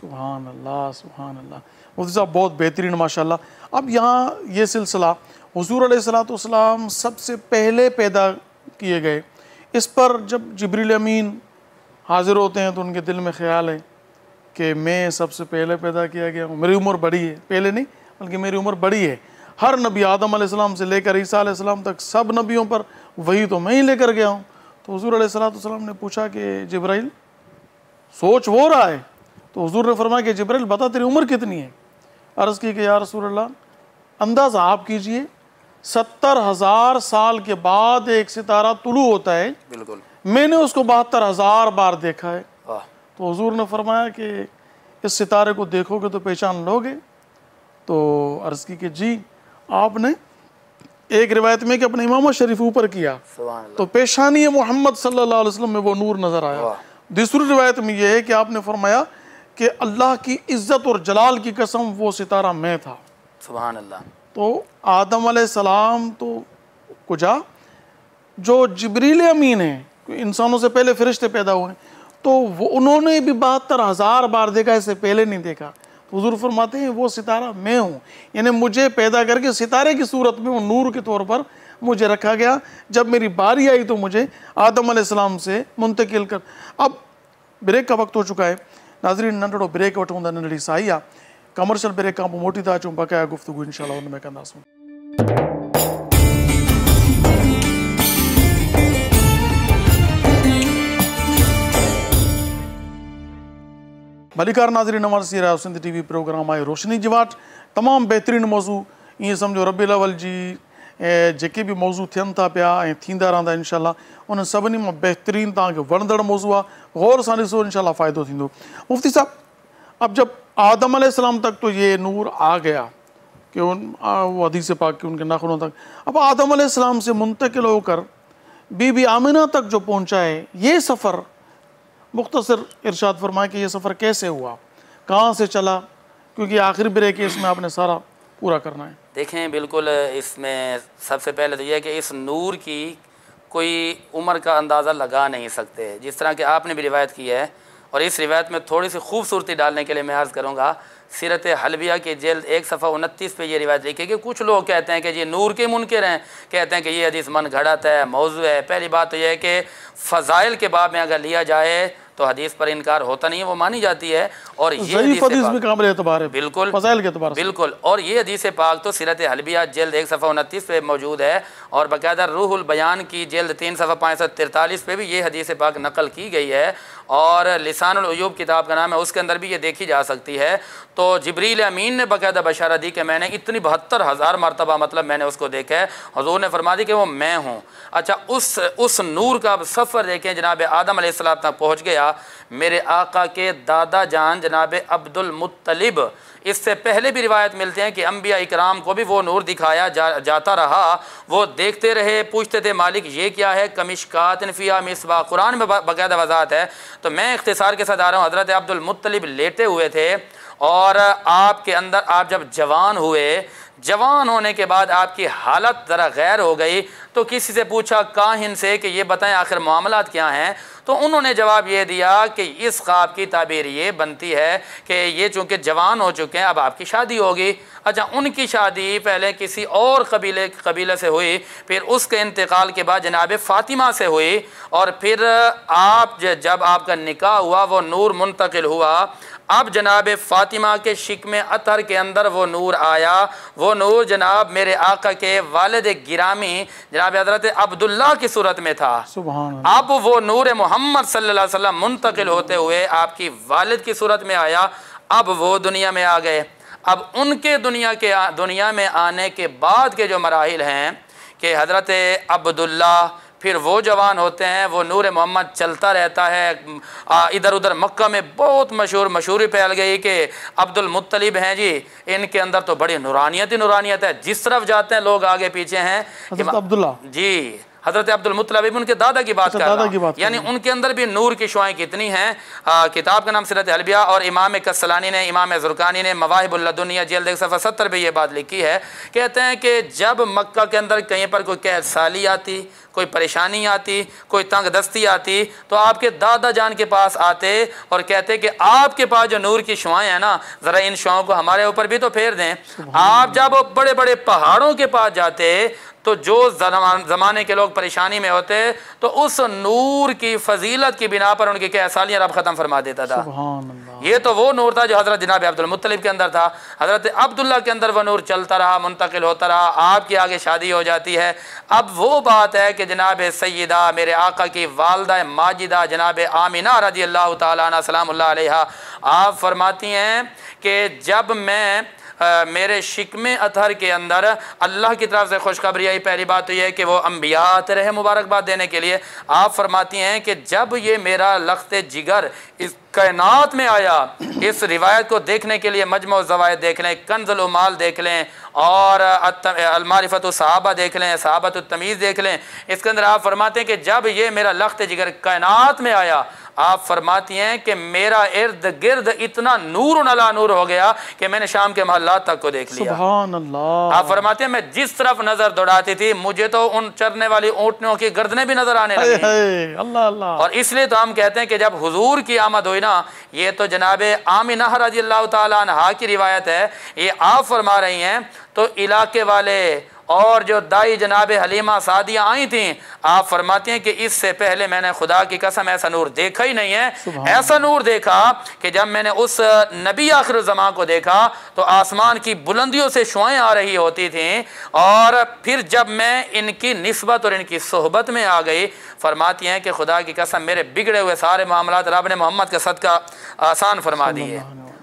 सुबहान अल्लाह सुबहान अल्लाह मुफ्ती साहब बहुत बेहतरीन माशाल्लाह अब यहाँ ये सिलसिला हजूर सलाम सबसे पहले पैदा किए गए इस पर जब जबरील अमीन हाज़िर होते हैं तो उनके दिल में ख्याल है कि मैं सबसे पहले पैदा किया गया हूँ मेरी उम्र बड़ी है पहले नहीं बल्कि मेरी उम्र बड़ी है हर नबी आदम से लेकर ईसा तक सब नबियों पर वही तो मैं ही लेकर गया हूँ तो हजूर सलाम ने पूछा कि जब्राइल सोच वो रहा है तो हजूर ने फरमाया कि जब्राइल बता तेरी उम्र कितनी है अर्ज़ की कि यार रसूल अंदाज़ा आप कीजिए सत्तर हजार साल के बाद एक सितारा तुलू होता है बिल्कुल मैंने उसको बहत्तर हजार बार देखा है तो हजूर ने फरमाया कि इस सितारे को देखोगे तो पहचान लोगे तो अर्ज की कि जी आपने एक रिवायत में कि अपने इमाम शरीफ ऊपर किया तो पेशानी मोहम्मद सल्लल्लाहु अलैहि वसल्लम में वो नूर नज़र आया दूसरी रिवायत में यह है कि आपने फरमाया कि अल्लाह की इज्जत और जलाल की कसम वो सितारा मैं था सुबह अल्लाह तो आदम सलाम तो कुजा जो जबरील अमीन है इंसानों से पहले फरिश्ते पैदा हुए तो वो उन्होंने भी बहत्तर हज़ार बार देखा इससे पहले नहीं देखा तो हजूर फरमाते हैं वो सितारा मैं हूँ यानी मुझे पैदा करके सितारे की सूरत में वो नूर के तौर पर मुझे रखा गया जब मेरी बारी आई तो मुझे आदम सलाम से मुंतकिल कर अब ब्रेक का वक्त हो चुका है नाजरीन नंढड़ो ब्रेक वठूं नंढड़ी कमर्शियल ब्रेक खां मोटी था बकाया गुफ़्तगु इनशा हुन में कंदासूं भलीकार नाज़री नवाज़ सी सिंध टी प्रोग्राम आहे रोशनी जी तमाम बेहतरीन बहितरीनु मौज़ू ईअं सम्झो रबी लवल जी ऐं जेके बि मौज़ू थियनि था पिया ऐं इनशाला उन सभिनी मां बहितरीनु तव्हांखे वणंदड़ मौज़ू आहे गौर से इनशाला फ़ाइदो मुफ़्ती साहब अब जब आदम आसमाम तक तो ये नूर आ गया कि उन वो से पाक के उनके नाखनों तक अब आदम आसमाम से मुंतकिल होकर बीबी आमिना तक जो पहुँचा है ये सफ़र मुख्तसर इरशाद फरमाए कि यह सफ़र कैसे हुआ कहाँ से चला क्योंकि आखिर ब्रेक है इसमें आपने सारा पूरा करना है देखें बिल्कुल इसमें सबसे पहले तो यह कि इस नूर की कोई उम्र का अंदाज़ा लगा नहीं सकते जिस तरह के आपने भी रिवायत की है और इस रिवायत में थोड़ी सी खूबसूरती डालने के लिए मैं अर्ज़ करूँगा सीरत हलबिया की जेल एक सफ़ा उनतीस पे ये रिवायत लिखी कि कुछ लोग कहते हैं कि ये नूर के मुनकर हैं कहते हैं कि ये हदीस मन घड़त है मौजू है पहली बात तो यह है कि फ़जाइल के बाद में अगर लिया जाए तो हदीस पर इनकार होता नहीं है वो मानी जाती है और ये हदीस बिल्कुल बिल्कुल और ये हदीस पाक तो सीरत हलबिया जल्द एक सफ़ा उनतीस पे मौजूद है और बाकायदा रूहुल बयान की जल्द तीन सफ़ा पाँच सौ तिरतालीस पे भी ये हदीस पाक नकल की गई है और लिसानयूब किताब का नाम है उसके अंदर भी ये देखी जा सकती है तो जबरील अमीन ने बाकायदा बशारा दी कि मैंने इतनी बहत्तर हज़ार मरतबा मतलब मैंने उसको देखा है हजूर ने फरमा दी कि वो मैं हूँ अच्छा उस उस नूर का सफ़र देखें जनाब आदम तक पहुँच गया मेरे आका के दादा जान जनाब अब्दुलमतलब इससे पहले भी रिवायत मिलते हैं कि अम्बिया इकराम को भी वो नूर दिखाया जा, जाता रहा वो देखते रहे पूछते थे मालिक ये क्या है कमिशकात नफिया मिसबा कुरान में बाकायदा वजात है तो मैं इख्तिसार के साथ आ रहा हूँ हज़रत अब्दुलमतलब लेटे हुए थे और आपके अंदर आप जब जवान हुए जवान होने के बाद आपकी हालत ज़रा गैर हो गई तो किसी से पूछा काहिन से कि ये बताएं आखिर मामला क्या हैं तो उन्होंने जवाब ये दिया कि इस ख्वाब की ताबीर ये बनती है कि ये चूँकि जवान हो चुके हैं अब आपकी शादी होगी अच्छा उनकी शादी पहले किसी और कबीले कबीले से हुई फिर उसके इंतकाल के बाद जनाब फ़ातिमा से हुई और फिर आप जब आपका निकाह हुआ वो नूर मुंतकिल हुआ अब जनाब फ़ातिमा के शिक में अतर के अंदर वो नूर आया वो नूर जनाब मेरे आका के वालद गिरामी जनाब हजरत अब्दुल्ला की सूरत में था अब वो नूर मोहम्मद सल्लल्लाहु अलैहि मुंतकिल होते हुए आपकी वालद की सूरत में आया अब वो दुनिया में आ गए अब उनके दुनिया के दुनिया में आने के बाद के जो मराहल हैं कि हज़रत अब्दुल्ला फिर वो जवान होते हैं वो नूर मोहम्मद चलता रहता है इधर उधर मक्का में बहुत मशहूर मशहूरी फैल गई कि अब्दुल मुतलिब हैं जी इनके अंदर तो बड़ी नूरानियत ही नूरानियत है जिस तरफ जाते हैं लोग आगे पीछे हैं अब्दुल्ला जी हज़रत अब्दुल मुतलब उनके दादा की बात अच्छा, कर रहा हूँ यानी उनके अंदर भी नूर की शुआएँ कितनी हैं किताब का नाम सिरत अलबिया और इमाम कसलानी ने इमाम जुर्कानी ने मवाहिबुल्लिया जेल देख सफ़ा सत्तर पर यह बात लिखी है कहते हैं कि जब मक्का के अंदर कहीं पर कोई कैद साली आती कोई परेशानी आती कोई तंग दस्ती आती तो आपके दादा जान के पास आते और कहते कि आपके पास जो नूर की शुआएं हैं ना ज़रा इन शुआओं को हमारे ऊपर भी तो फेर दें आप जब बड़े बड़े पहाड़ों के पास जाते तो जो ज़माने के लोग परेशानी में होते तो उस नूर की फजीलत की बिना पर उनकी कैसालियाँ रब ख़त्म फरमा देता था ये तो वो नूर था जो हज़रत जनाब अब्दुलमतलब के अंदर था हज़रत अब्दुल्ला के अंदर वह नूर चलता रहा मुंतकिल होता रहा आपके आगे शादी हो जाती है अब वो बात है कि जनाब सैदा मेरे आका की वालदा माजिदा जनाब आमिना रजी अल्लाह तला सलाम आप फरमाती हैं कि जब मैं मेरे शिकम अतहर के अंदर अल्लाह की तरफ से खुशखबरी आई पहली बात तो यह है कि वो अम्बिया आते रहे मुबारकबाद देने के लिए आप फरमाती हैं कि जब ये मेरा लख्त जिगर इस कायनात में आया इस रिवायत को देखने के लिए मजमो जवायद देख लें कंजलमाल देख लें और अलमारिफत साहबा देख लें सहाबत तमीज़ देख लें इसके अंदर आप फरमाते हैं कि जब ये मेरा लख्त जिगर कायनात में आया आप फरमाती हैं कि मेरा इर्द गिर्द इतना नूर नला नूर हो गया कि मैंने शाम के मोहल्ला तक को देख लिया आप फरमाते हैं मैं जिस तरफ नजर दौड़ाती थी मुझे तो उन चरने वाली ऊँटनियों की गर्दने भी नजर आने लगी और इसलिए तो हम कहते हैं कि जब हजूर की आमद हुई ना ये तो जनाब आमिन रजी की रिवायत है ये आप फरमा रही है तो इलाके वाले और जो दाई जनाब हलीमा सादियाँ आई थी आप फरमाती हैं कि इससे पहले मैंने खुदा की कसम ऐसा नूर देखा ही नहीं है ऐसा नूर देखा कि जब मैंने उस नबी आखिर जमा को देखा तो आसमान की बुलंदियों से शुआएँ आ रही होती थी और फिर जब मैं इनकी नस्बत और इनकी सोहबत में आ गई फरमाती है कि खुदा की कसम मेरे बिगड़े हुए सारे मामला रब ने मोहम्मद का आसान फरमा दिए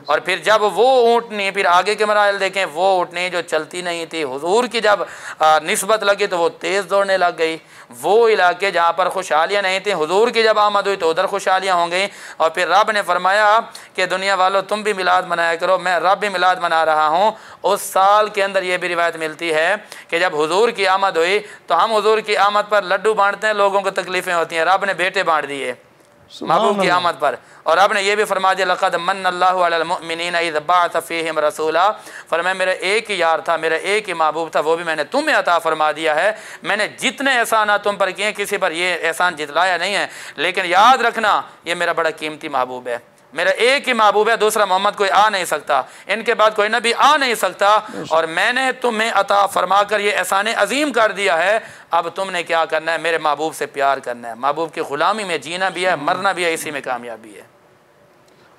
और फिर जब वो ऊँटनी फिर आगे के मराइल देखें वो ऊँटनी जो चलती नहीं थी हजूर की जब नस्बत लगी तो वो तेज़ दौड़ने लग गई वो इलाके जहाँ पर खुशहालियाँ नहीं थी हजूर की जब आमद हुई तो उधर खुशहालियाँ हो गई और फिर रब ने फरमाया कि दुनिया वालों तुम भी मिलाद मनाया करो मैं रब भी मिलाद मना रहा हूँ उस साल के अंदर ये भी रिवायत मिलती है कि जब हजूर की आमद हुई तो हम हजूर की आमद पर लड्डू बांटते हैं लोगों को तकलीफ़ें होती हैं रब ने बेटे बांट दिए महबूब की आमद पर और आपने ये भी फरमा दिया लक़द मन अल्लामिन फ़ीम रसूला फरमाया मेरा एक ही यार था मेरा एक ही महबूब था वो भी मैंने तुम्हें अता फरमा दिया है मैंने जितने एहसान तुम पर किए किसी पर यह एहसान जितलाया नहीं है लेकिन याद रखना यह मेरा बड़ा कीमती महबूब है मेरा एक ही महबूब है दूसरा मोहम्मद कोई आ नहीं सकता इनके बाद कोई नबी आ नहीं सकता और मैंने तुम्हें अता फरमा कर ये एहसान अजीम कर दिया है अब तुमने क्या करना है मेरे महबूब से प्यार करना है महबूब की ग़ुलामी में जीना भी है मरना भी है इसी में कामयाबी है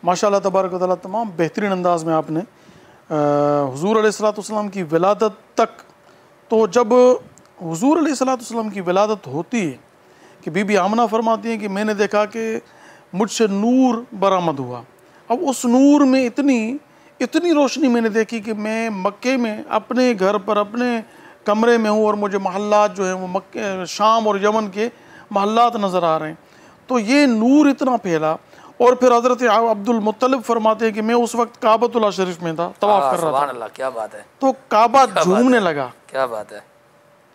माशा तबारक ताली तमाम बेहतरीन अंदाज में आपने हजूर सलाम की विलादत तक तो जब हजूर सलाम की विलादत होती है कि बीबी आमना फरमाती हैं कि मैंने देखा कि मुझसे नूर बरामद हुआ अब उस नूर में इतनी इतनी रोशनी मैंने देखी कि मैं मक्के में अपने घर पर अपने कमरे में हूँ और मुझे महल्ला जो हैं वो मक्के शाम और यमन के महल्लात नज़र आ रहे हैं तो ये नूर इतना फैला और फिर हजरत अब्दुल अब्दुलमतलब फरमाते हैं कि मैं उस वक्त काबतुल्ला शरीफ में था तवाफ हाँ, कर रहा था क्या बात है तो काबा झूमने लगा क्या बात है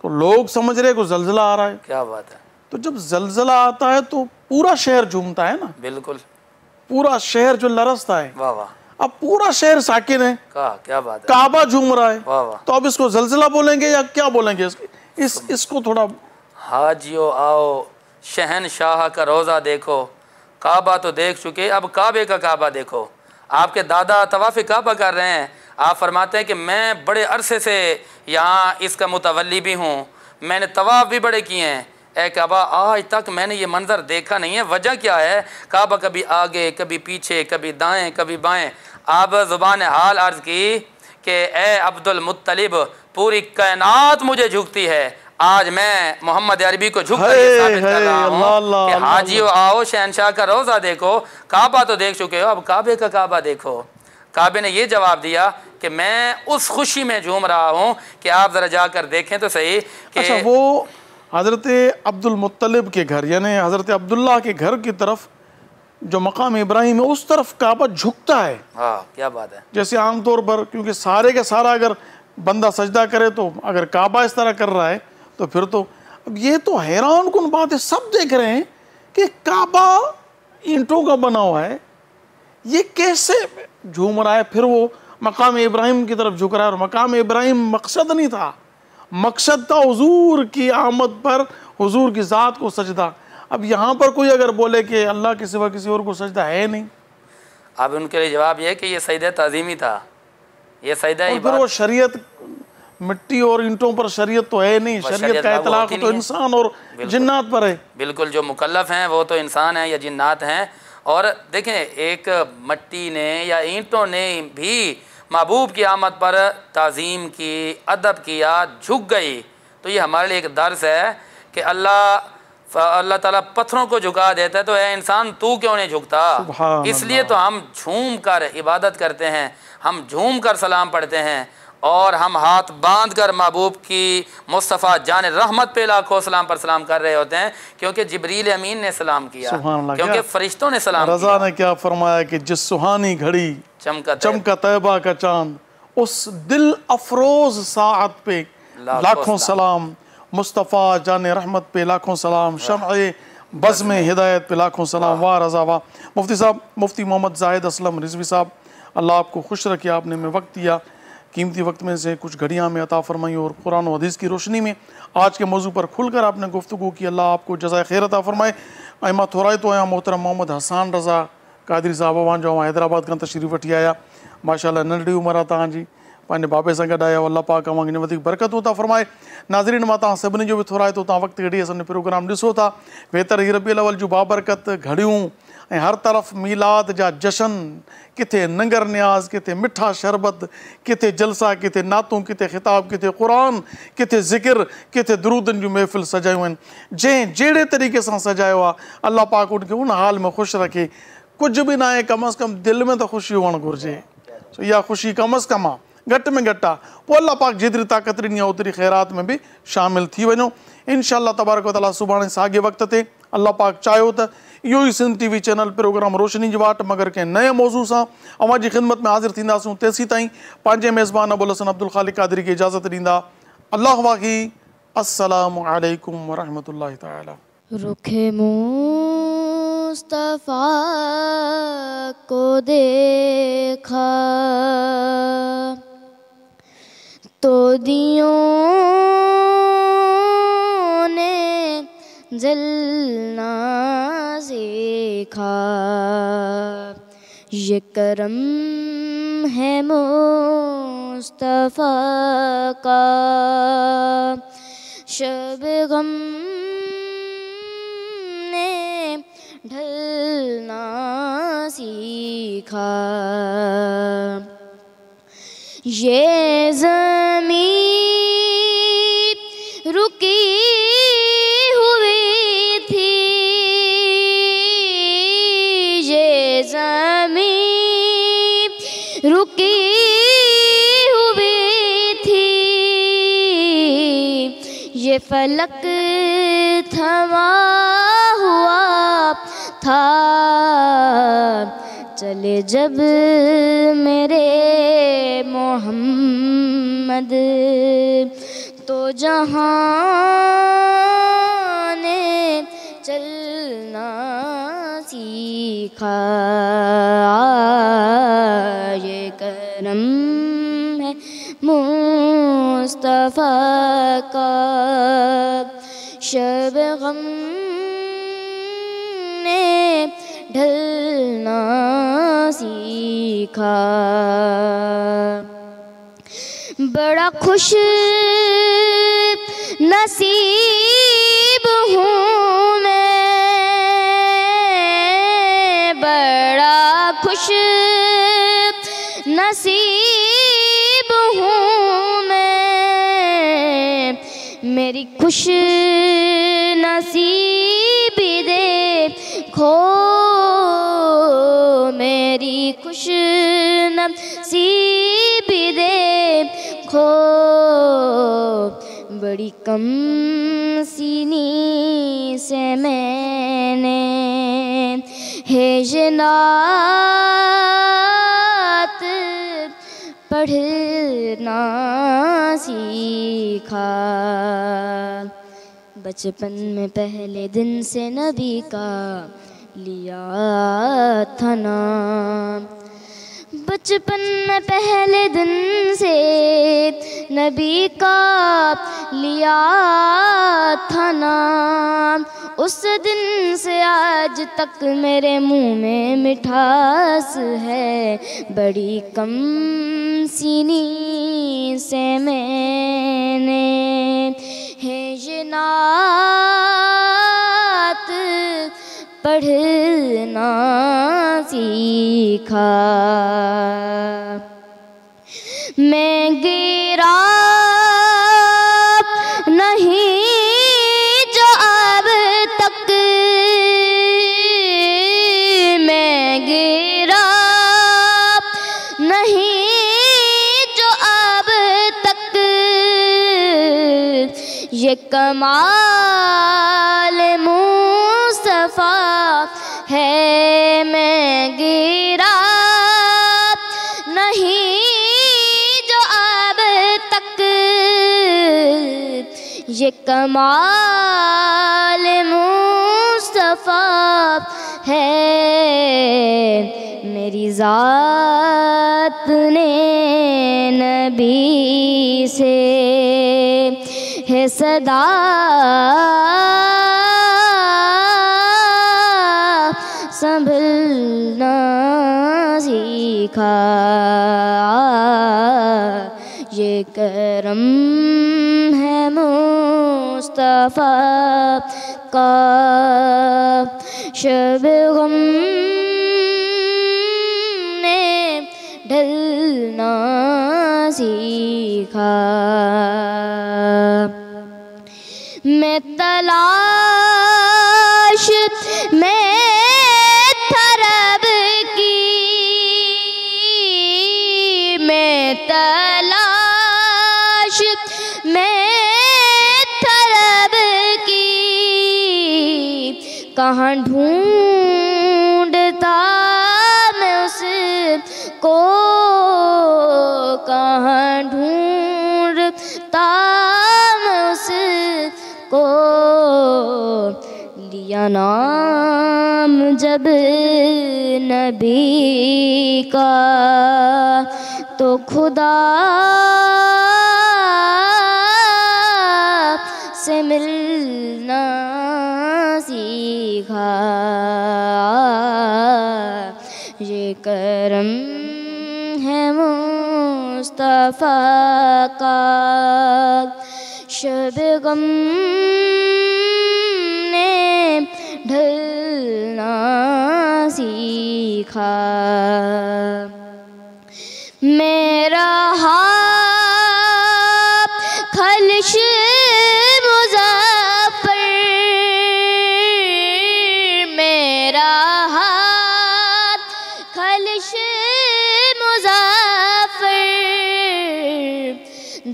तो लोग समझ रहे को जलजिला आ रहा है क्या बात है तो जब जलजिला आता है तो पूरा शहर झूमता है ना बिल्कुल पूरा शहर जो लरसता है वाह वाह अब पूरा शहर साकिन है क्या बात है काबा झूम रहा है वाह वाह तो अब इसको जलजिला बोलेंगे या क्या बोलेंगे इसको इस इसको थोड़ा हाजियो आओ शहन शाह का रोज़ा देखो काबा तो देख चुके अब काबे का काबा देखो आपके दादा तवाफ़ काबा कर रहे हैं आप फरमाते हैं कि मैं बड़े अरसे से यहाँ इसका मुतवली भी हूँ मैंने तवाफ़ भी बड़े किए हैं ए काबा आज तक मैंने ये मंज़र देखा नहीं है वजह क्या है काबा कभी आगे कभी पीछे कभी दाएँ कभी बाएँ आप ज़ुबान हाल अर्ज़ की कि ए अब्दुल मुत्तलिब पूरी कायनात मुझे झुकती है आज मैं मोहम्मद अरबी को झुक हाजी आओ शहनशाह का रोज़ा देखो काबा तो देख चुके हो अब काबे का काबा देखो काबे ने यह जवाब दिया कि मैं उस खुशी में झूम रहा हूँ कि आप ज़रा जाकर देखें तो सही कि अच्छा वो हज़रत अब्दुलमतलब के घर यानी हज़रत अब्दुल्ला के घर की तरफ जो मकाम इब्राहिम है उस तरफ काबा झुकता है हाँ क्या बात है जैसे आमतौर पर क्योंकि सारे का सारा अगर बंदा सजदा करे तो अगर काबा इस तरह कर रहा है तो फिर तो अब ये तो हैरान कन बात है सब देख रहे हैं कि काबा ईंटों का बना हुआ है ये कैसे झूम रहा है फिर वो मकाम इब्राहिम की तरफ झुक रहा है और मकाम इब्राहिम मकसद नहीं था मकसद था हजूर की आमद पर हजूर की ज़ात को सजदा अब यहाँ पर कोई अगर बोले कि अल्लाह के सिवा किसी और को सजदा है नहीं अब उनके लिए जवाब यह कि यह सजदा तज़ीमी था ये सजदा फिर वो शरीयत मिट्टी और ईंटों पर शरीयत तो है नहीं शरीयत का इतलाक तो इंसान और जिन्नात पर है बिल्कुल जो मुकल्लफ हैं वो तो इंसान हैं या जिन्नात हैं और देखें एक मिट्टी ने या ईंटों ने भी महबूब की आमद पर तज़ीम की अदब किया झुक गई तो ये हमारे लिए एक दर्स है कि अल्लाह अल्लाह ताला पत्थरों को झुका देता है तो ए इंसान तू क्यों नहीं झुकता इसलिए तो हम झूम कर इबादत करते हैं हम झूम कर सलाम पढ़ते हैं और हम हाथ बांध कर महबूब की मुस्तफ़ा जान रहमत पे लाखों सलाम पर सलाम कर रहे होते हैं क्योंकि जबरील अमीन ने सलाम किया क्योंकि फरिश्तों ने सलाम रजा ने क्या फरमाया कि जिस सुहानी घड़ी चमका चमका तयबा का चांद उस दिल अफरोज साहत पे लाखों सलाम मुस्तफ़ा जान रहमत पे लाखों सलाम शम बज़ में हिदायत पे लाखों सलाम वाह रजा वाह मुफ्ती साहब मुफ्ती मोहम्मद जाहिद असलम रिजवी साहब अल्लाह आपको खुश रखिए आपने में वक्त दिया कीमती वक्त में से कुछ घड़ियाँ में अता फरमाई और कुरान हदीस की रोशनी में आज के मौजू पर खुलकर आपने गुफ्तु की अल्लाह आपको जजा खैर अता फरमाए अमा थोरा तो आया मोहतरम मोहम्मद हसान रज़ा कादरी साहब वहाँ जो हैदराबाद का तशरीफ़ वी आया माशा नंढड़ी उम्र आहे तव्हांजी बाबे से गड आया अलाह पाक अवां बरकत होता फ़रमाए नाज़रीन मां सभी सभिनी जो बि थोराए तो तव्हां वक़्तु कढी प्रोग्राम ॾिसो बेहतर बहितर ही रबी अलावल बाबरकत घड़ियों ऐं हर तरफ़ मीलाद जा जशन किथे नंगर न्याज़ किथे मिठा शरबत किथे जलसा किथे नातू किथे ख़िताब किथे कुरान किथे ज़िकिर किथे दरूदनि जो महफ़िल सजायूं जै जड़े तरीक़े से सजाया अल्लाह पाक उनके उन हाल में खुश रखे कुछ भी ना कम अज़ कम दिल में तो ख़ुशी हुअणु घुरिजे या ख़ुशी कम अज़ कम आ घटि में घटि आहे पोइ पाक जेतिरी ताक़त ॾिनी आहे ओतिरी ख़ैरात में भी शामिल थी वञो इनशा तबारक ताला सागे वक़्त अल्लाह पाक चाहियो तो यो ही Sindh T V channel program Roshni की वाट मगर कें नए मौज़ू से अवज की ख़िदमत में हाज़िर थींदासूं तेसी ताईं पे मेज़बान अबुल हसन अब्दुल ख़ालिक कादरी की इजाज़त ॾींदा अलाह वाही असलम वरहमल ताला रुखे मुस्तफ़ा को देखा तो दियों ने जलना सेखा ये करम है मुस्तफ़ा का शब गम ने ढलना सीखा ये जमी फलक थमा हुआ था चले जब मेरे मोहम्मद तो जहाँ ने चलना सीखा ये करम है मुँह मुस्तफ़ा का शब गम ने ढलना सीखा बड़ा खुश नसीब हूँ मैं बड़ा खुश नसीब मेरी खुश नसीब देखो मेरी खुश नसीब देखो बड़ी कम सीनी से मैंने है जनात पढ़ना सीखा बचपन में पहले दिन से नबी का लिया था नाम बचपन में पहले दिन से नबी का लिया था नाम उस दिन से आज तक मेरे मुंह में मिठास है बड़ी कम सीनी से मैंने है जनात पढ़ना सीखा मैं गिरा नहीं ये कमाल मुस्तफ़ा है मैं गिरा नहीं जो अब तक ये कमाल मुस्तफ़ा है मेरी ज़ात ने नबी से है सदा संभलना सीखा ये करम है मुस्तफ़ा का शब गम ने ढलना सीखा है तलाश में तरब की मैं तलाश में तरब की कहाँ ढूंढ नाम जब नबी का तो खुदा से मिलना सीखा ये करम है मुस्तफ़ा का शब गम चलना सीखा मेरा हाथ खलश दर मेरा के खलश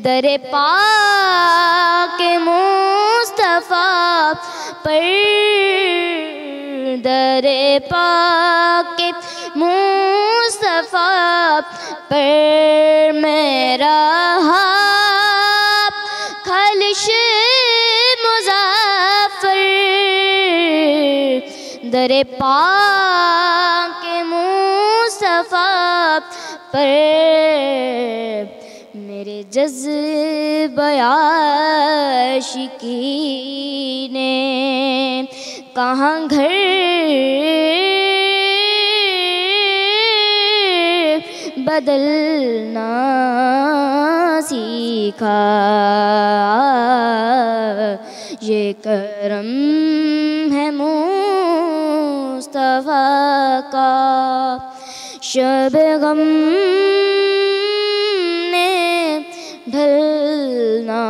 दरे मुस्तफ़ा पर दर पाके मुसफा पर मेरा हाथ खलश मुजाफर दर पाके मुसफा पर मेरे जज बयाशिकी ने कहाँ घर बदलना सीखा ये करम है मुस्तफ़ा का शब गम ने ढलना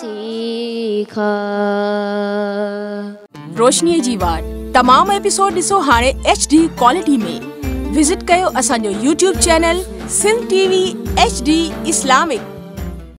सीखा रोशनीअ जी वार तमामु एपिसोड ॾिसो हाणे एच डी क्वालिटी में विज़िट कयो असांजो YouTube channel Sindh TV, H D Islamic